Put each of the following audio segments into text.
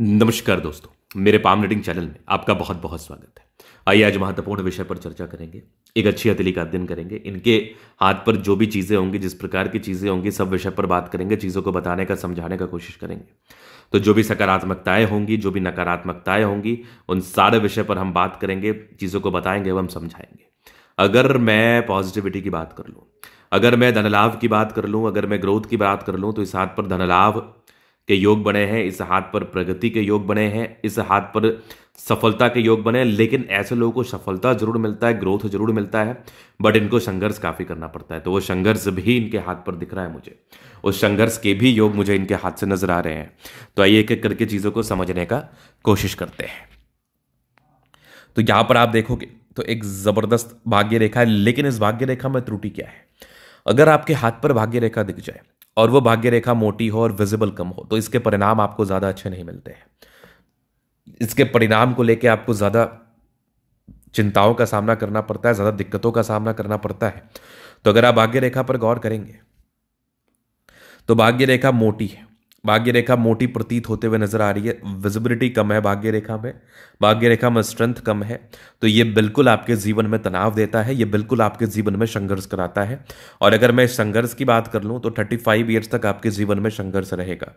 नमस्कार दोस्तों मेरे पाम रीडिंग चैनल में आपका बहुत बहुत स्वागत है आइए आज महत्वपूर्ण विषय पर चर्चा करेंगे एक अच्छी हथेली का अध्ययन करेंगे इनके हाथ पर जो भी चीज़ें होंगी जिस प्रकार की चीज़ें होंगी सब विषय पर बात करेंगे चीज़ों को बताने का समझाने का कोशिश करेंगे तो जो भी सकारात्मकताएं होंगी जो भी नकारात्मकताएं होंगी उन सारे विषय पर हम बात करेंगे चीज़ों को बताएंगे एवं समझाएंगे अगर मैं पॉजिटिविटी की बात कर लूँ अगर मैं धनलाभ की बात कर लूँ अगर मैं ग्रोथ की बात कर लूँ तो इस हाथ पर धनलाभ के योग बने हैं इस हाथ पर प्रगति के योग बने हैं इस हाथ पर सफलता के योग बने हैं लेकिन ऐसे लोगों को सफलता जरूर मिलता है ग्रोथ जरूर मिलता है बट इनको संघर्ष काफ़ी करना पड़ता है तो वो संघर्ष भी इनके हाथ पर दिख रहा है मुझे उस संघर्ष के भी योग मुझे इनके हाथ से नजर आ रहे हैं तो आइए एक एक करके चीज़ों को समझने का कोशिश करते हैं तो यहाँ पर आप देखोगे तो एक ज़बरदस्त भाग्य रेखा है लेकिन इस भाग्य रेखा में त्रुटि क्या है अगर आपके हाथ पर भाग्य रेखा दिख जाए और वो भाग्य रेखा मोटी हो और विजिबल कम हो तो इसके परिणाम आपको ज़्यादा अच्छे नहीं मिलते हैं इसके परिणाम को लेके आपको ज़्यादा चिंताओं का सामना करना पड़ता है ज़्यादा दिक्कतों का सामना करना पड़ता है तो अगर आप भाग्य रेखा पर गौर करेंगे तो भाग्य रेखा मोटी है भाग्य रेखा मोटी प्रतीत होते हुए नजर आ रही है विजिबिलिटी कम है भाग्य रेखा में भाग्य रेखा में स्ट्रेंथ कम है तो ये बिल्कुल आपके जीवन में तनाव देता है ये बिल्कुल आपके जीवन में संघर्ष कराता है और अगर मैं संघर्ष की बात कर लूँ तो थर्टी फाइव ईयर्स तक आपके जीवन में संघर्ष रहेगा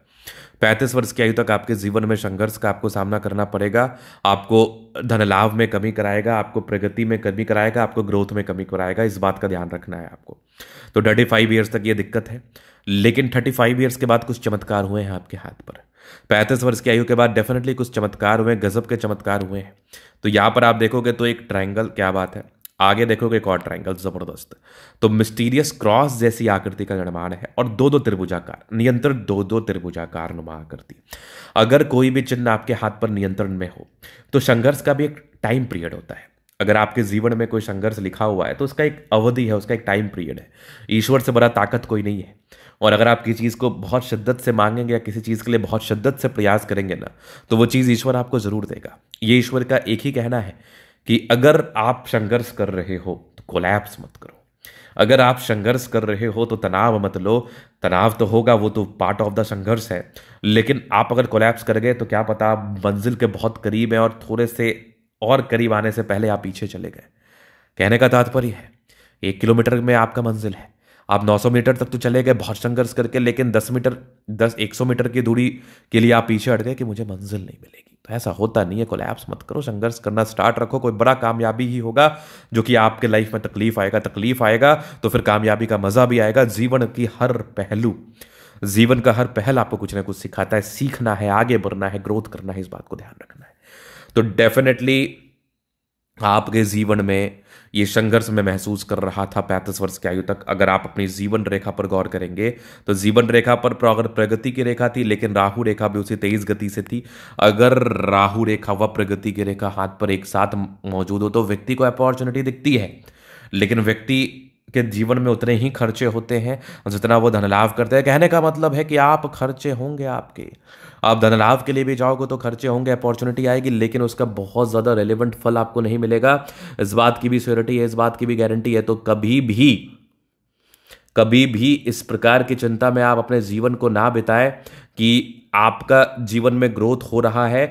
पैंतीस वर्ष की आयु तक आपके जीवन में संघर्ष का आपको सामना करना पड़ेगा आपको धन लाभ में कमी कराएगा आपको प्रगति में कमी कराएगा आपको ग्रोथ में कमी कराएगा इस बात का ध्यान रखना है आपको तो थर्टी फाइव ईयर्स तक ये दिक्कत है लेकिन थर्टी फाइव ईयर्स के बाद कुछ चमत्कार हुए हैं आपके हाथ पर पैंतीस वर्ष की आयु के बाद डेफिनेटली कुछ चमत्कार हुए गजब के चमत्कार हुए हैं तो यहाँ पर आप देखोगे तो एक ट्रायंगल क्या बात है आगे देखोगे एक और ट्रायंगल जबरदस्त तो मिस्टीरियस क्रॉस जैसी आकृति का निर्माण है और दो दो त्रिभुजाकार नियंत्रण दो दो त्रिभुजाकार नुमा आकृति अगर कोई भी चिन्ह आपके हाथ पर नियंत्रण में हो तो संघर्ष का भी एक टाइम पीरियड होता है अगर आपके जीवन में कोई संघर्ष लिखा हुआ है तो उसका एक अवधि है उसका एक टाइम पीरियड है ईश्वर से बड़ा ताकत कोई नहीं है और अगर आप किसी चीज़ को बहुत शिद्दत से मांगेंगे या किसी चीज़ के लिए बहुत शिद्दत से प्रयास करेंगे ना तो वो चीज़ ईश्वर आपको ज़रूर देगा ये ईश्वर का एक ही कहना है कि अगर आप संघर्ष कर रहे हो तो कोलैप्स मत करो अगर आप संघर्ष कर रहे हो तो तनाव मत लो तनाव तो होगा वो तो पार्ट ऑफ द संघर्ष है लेकिन आप अगर कोलैप्स कर गए तो क्या पता आप मंजिल के बहुत करीब हैं और थोड़े से और करीब आने से पहले आप पीछे चले गए कहने का तात्पर्य है एक किलोमीटर में आपका मंजिल है आप 900 मीटर तक तो चले गए बहुत संघर्ष करके लेकिन 10 मीटर 10 100 मीटर की दूरी के लिए आप पीछे हट गए कि मुझे मंजिल नहीं मिलेगी तो ऐसा होता नहीं है कोलैप्स मत करो संघर्ष करना स्टार्ट रखो कोई बड़ा कामयाबी ही होगा जो कि आपके लाइफ में तकलीफ आएगा तकलीफ आएगा तो फिर कामयाबी का मजा भी आएगा जीवन की हर पहलू जीवन का हर पहल आपको कुछ ना कुछ सिखाता है सीखना है आगे बढ़ना है ग्रोथ करना है इस बात को ध्यान रखना है तो डेफिनेटली आपके जीवन में ये संघर्ष में महसूस कर रहा था पैंतीस वर्ष की आयु तक अगर आप अपनी जीवन रेखा पर गौर करेंगे तो जीवन रेखा पर प्रगति की रेखा थी लेकिन राहु रेखा भी उसी तेईस गति से थी अगर राहु रेखा व प्रगति की रेखा हाथ पर एक साथ मौजूद हो तो व्यक्ति को अपॉर्चुनिटी दिखती है लेकिन व्यक्ति के जीवन में उतने ही खर्चे होते हैं जितना वो धन लाभ करते हैं कहने का मतलब है कि आप खर्चे होंगे आपके आप धन लाभ के लिए भी जाओगे तो खर्चे होंगे अपॉर्चुनिटी आएगी लेकिन उसका बहुत ज़्यादा रेलिवेंट फल आपको नहीं मिलेगा इस बात की भी स्योरिटी है इस बात की भी गारंटी है तो कभी भी कभी भी इस प्रकार की चिंता में आप अपने जीवन को ना बिताएं कि आपका जीवन में ग्रोथ हो रहा है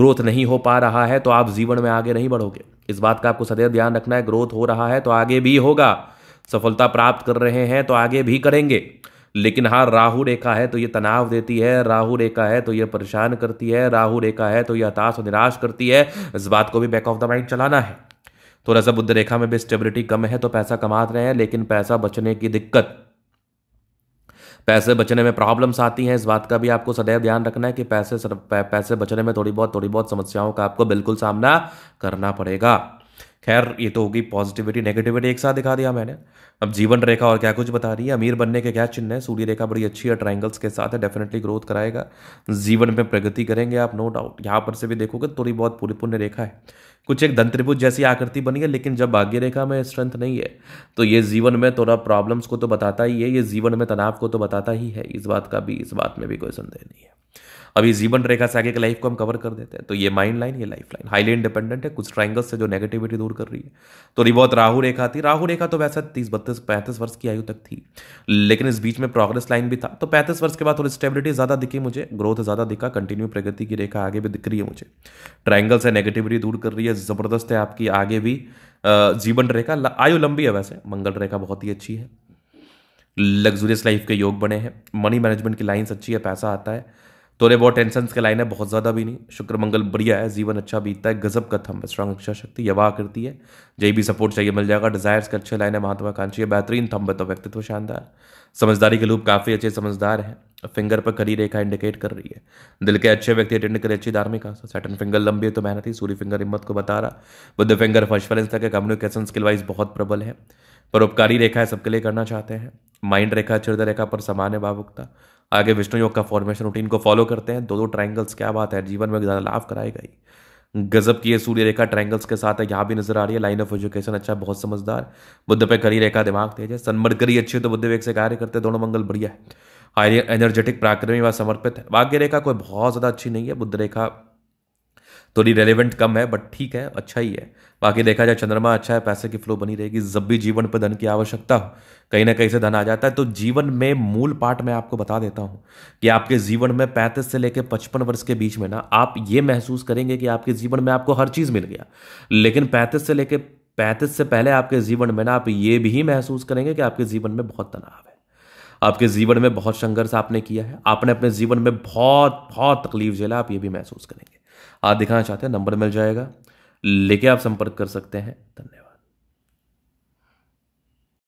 ग्रोथ नहीं हो पा रहा है तो आप जीवन में आगे नहीं बढ़ोगे इस बात का आपको सदैव ध्यान रखना है ग्रोथ हो रहा है तो आगे भी होगा सफलता प्राप्त कर रहे हैं तो आगे भी करेंगे लेकिन हाँ राहु रेखा है तो ये तनाव देती है राहु रेखा है तो ये परेशान करती है राहु रेखा है तो ये हताश और निराश करती है इस बात को भी बैक ऑफ द माइंड चलाना है तो बुद्ध रेखा में भी स्टेबिलिटी कम है तो पैसा कमा रहे हैं लेकिन पैसा बचने की दिक्कत पैसे बचने में प्रॉब्लम्स आती हैं इस बात का भी आपको सदैव ध्यान रखना है कि पैसे पैसे बचने में थोड़ी बहुत थोड़ी बहुत समस्याओं का आपको बिल्कुल सामना करना पड़ेगा खैर ये तो होगी पॉजिटिविटी नेगेटिविटी एक साथ दिखा दिया मैंने अब जीवन रेखा और क्या कुछ बता रही है अमीर बनने के क्या चिन्ह है सूर्य रेखा बड़ी अच्छी है ट्राइंगल्स के साथ है डेफिनेटली ग्रोथ कराएगा जीवन में प्रगति करेंगे आप नो डाउट यहाँ पर से भी देखोगे तो थोड़ी बहुत पूरी पुण्य रेखा है कुछ एक धन जैसी आकृति बनी है लेकिन जब भाग्य रेखा में स्ट्रेंथ नहीं है तो ये जीवन में थोड़ा प्रॉब्लम्स को तो बताता ही है ये जीवन में तनाव को तो बताता ही है इस बात का भी इस बात में भी कोई संदेह नहीं है अभी जीवन रेखा से आगे की लाइफ को हम कवर कर देते हैं तो ये माइंड लाइन ये लाइफ लाइन हाईली इंडिपेंडेंट है कुछ ट्राइंगल्स से जो नेगेटिविटी दूर कर रही है थोड़ी तो बहुत राहु रेखा थी राहु रेखा तो वैसे तीस बत्तीस पैंतीस वर्ष की आयु तक थी लेकिन इस बीच में प्रोग्रेस लाइन भी था तो पैंतीस वर्ष के बाद थोड़ी स्टेबिलिटी ज़्यादा दिखी मुझे ग्रोथ ज़्यादा दिखा कंटिन्यू प्रगति की रेखा आगे भी दिख रही है मुझे ट्राइंगल से नेगेटिविटी दूर कर रही है ज़बरदस्त है आपकी आगे भी जीवन रेखा आयु लंबी है वैसे मंगल रेखा बहुत ही अच्छी है लग्जूरियस लाइफ के योग बने हैं मनी मैनेजमेंट की लाइन अच्छी है पैसा आता है तोरे बहुत टेंशन का लाइन है बहुत ज़्यादा भी नहीं शुक्र मंगल बढ़िया है जीवन अच्छा बीतता है गजब का थम स्ट्रांग इच्छा शक्ति यवा करती है जय भी सपोर्ट चाहिए मिल जाएगा डिजायर्स के अच्छे लाइन है महत्वाकांक्षी है बेहतरीन थम्ब तो व्यक्तित्व शानदार समझदारी के लोग काफ़ी अच्छे समझदार हैं फिंगर पर खड़ी रेखा इंडिकेट कर रही है दिल के अच्छे व्यक्ति अटेंड करे अच्छी धार्मिक आस्था सेटन फिंगर लंबी है तो मेहनत ही सूर्य फिंगर हिम्मत को बता रहा बुद्ध फिंगर फर्स्ट तक कम्युनिकेशन स्किल वाइज बहुत प्रबल है परोपकारी रेखा है सबके लिए करना चाहते हैं माइंड रेखा चिरद रेखा पर समान है भावुकता आगे विष्णु योग का फॉर्मेशन रूटीन को फॉलो करते हैं दो दो ट्राइंगल्स क्या बात है जीवन में ज़्यादा लाभ कराएगा ही गजब की सूर्य रेखा ट्राइंगल्स के साथ है यहाँ भी नजर आ रही है लाइन ऑफ एजुकेशन अच्छा बहुत समझदार बुद्ध पे करी रेखा दिमाग तेज है सनमर्द करी अच्छी तो बुद्ध वेग से कार्य करते दोनों मंगल बढ़िया है हाई एनर्जेटिक प्राकृतिक व समर्पित है भाग्य रेखा कोई बहुत ज़्यादा अच्छी नहीं है बुद्ध रेखा थोड़ी तो रेलिवेंट कम है बट ठीक है अच्छा ही है बाकी देखा जाए चंद्रमा अच्छा है पैसे की फ्लो बनी रहेगी जब भी जीवन पर धन की आवश्यकता हो कहीं ना कहीं से धन आ जाता है तो जीवन में मूल पार्ट मैं आपको बता देता हूं कि आपके जीवन में पैंतीस से लेकर पचपन वर्ष के बीच में ना आप ये महसूस करेंगे कि आपके जीवन में आपको हर चीज़ मिल गया लेकिन पैंतीस से लेकर पैंतीस से पहले आपके जीवन में ना आप ये भी महसूस करेंगे कि आपके जीवन में बहुत तनाव है आपके जीवन में बहुत संघर्ष आपने किया है आपने अपने जीवन में बहुत बहुत तकलीफ झेला आप ये भी महसूस करेंगे आप दिखाना चाहते हैं नंबर मिल जाएगा लेके आप संपर्क कर सकते हैं धन्यवाद